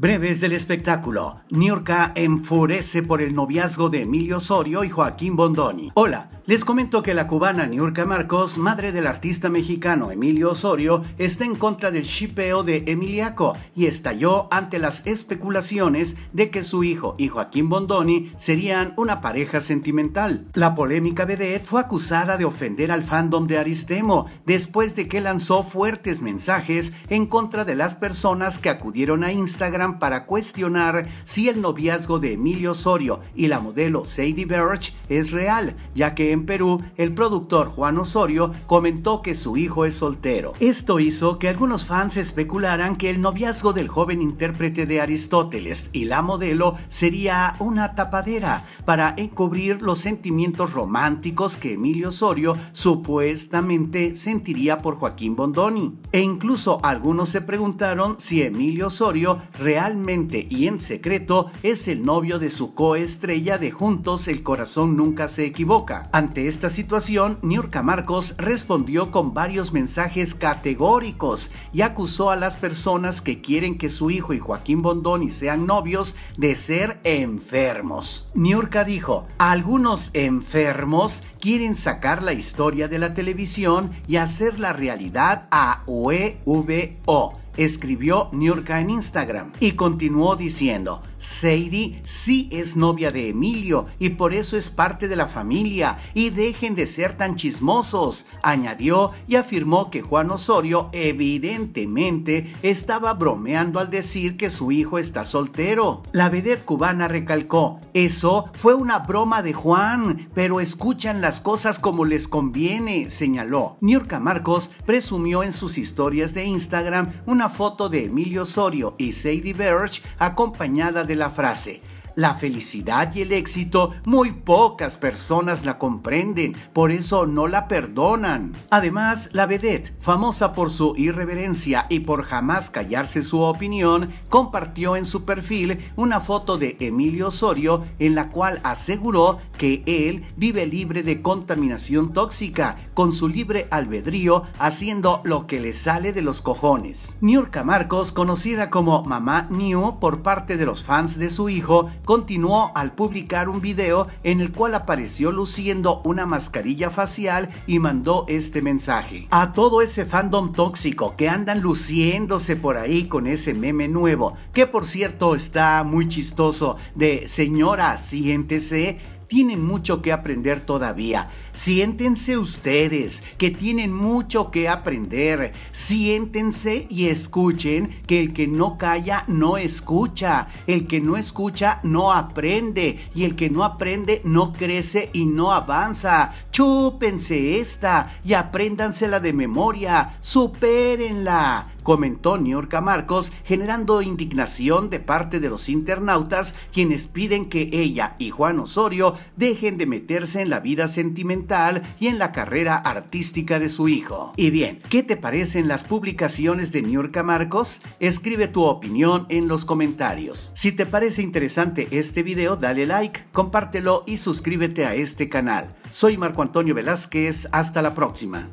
Breves del espectáculo. Niurka enfurece por el noviazgo de Emilio Osorio y Joaquín Bondoni. Hola, les comento que la cubana Niurka Marcos, madre del artista mexicano Emilio Osorio, está en contra del shipeo de Emiliaco y estalló ante las especulaciones de que su hijo y Joaquín Bondoni serían una pareja sentimental. La polémica vedette fue acusada de ofender al fandom de Aristemo después de que lanzó fuertes mensajes en contra de las personas que acudieron a Instagram para cuestionar si el noviazgo de Emilio Osorio y la modelo Sadie Birch es real, ya que en Perú el productor Juan Osorio comentó que su hijo es soltero. Esto hizo que algunos fans especularan que el noviazgo del joven intérprete de Aristóteles y la modelo sería una tapadera para encubrir los sentimientos románticos que Emilio Osorio supuestamente sentiría por Joaquín Bondoni. E incluso algunos se preguntaron si Emilio Osorio realmente realmente y en secreto es el novio de su coestrella de Juntos El Corazón Nunca Se Equivoca. Ante esta situación, Niurka Marcos respondió con varios mensajes categóricos y acusó a las personas que quieren que su hijo y Joaquín Bondoni sean novios de ser enfermos. Niurka dijo, algunos enfermos quieren sacar la historia de la televisión y hacer la realidad a UEVO escribió Niurka en Instagram y continuó diciendo, Sadie sí es novia de Emilio y por eso es parte de la familia y dejen de ser tan chismosos, añadió y afirmó que Juan Osorio evidentemente estaba bromeando al decir que su hijo está soltero. La vedette cubana recalcó, eso fue una broma de Juan, pero escuchan las cosas como les conviene, señaló. Niurka Marcos presumió en sus historias de Instagram una foto de Emilio Osorio y Sadie Birch acompañada de la frase. La felicidad y el éxito muy pocas personas la comprenden, por eso no la perdonan. Además, la vedette, famosa por su irreverencia y por jamás callarse su opinión, compartió en su perfil una foto de Emilio Osorio en la cual aseguró que él vive libre de contaminación tóxica, con su libre albedrío haciendo lo que le sale de los cojones. Niurka Marcos, conocida como Mamá New por parte de los fans de su hijo, continuó al publicar un video en el cual apareció luciendo una mascarilla facial y mandó este mensaje. A todo ese fandom tóxico que andan luciéndose por ahí con ese meme nuevo, que por cierto está muy chistoso, de señora, siéntese tienen mucho que aprender todavía. Siéntense ustedes que tienen mucho que aprender. Siéntense y escuchen que el que no calla no escucha. El que no escucha no aprende. Y el que no aprende no crece y no avanza. Chúpense esta y apréndansela de memoria. Supérenla comentó Niurka Marcos, generando indignación de parte de los internautas, quienes piden que ella y Juan Osorio dejen de meterse en la vida sentimental y en la carrera artística de su hijo. Y bien, ¿qué te parecen las publicaciones de Niurka Marcos? Escribe tu opinión en los comentarios. Si te parece interesante este video, dale like, compártelo y suscríbete a este canal. Soy Marco Antonio Velázquez, hasta la próxima.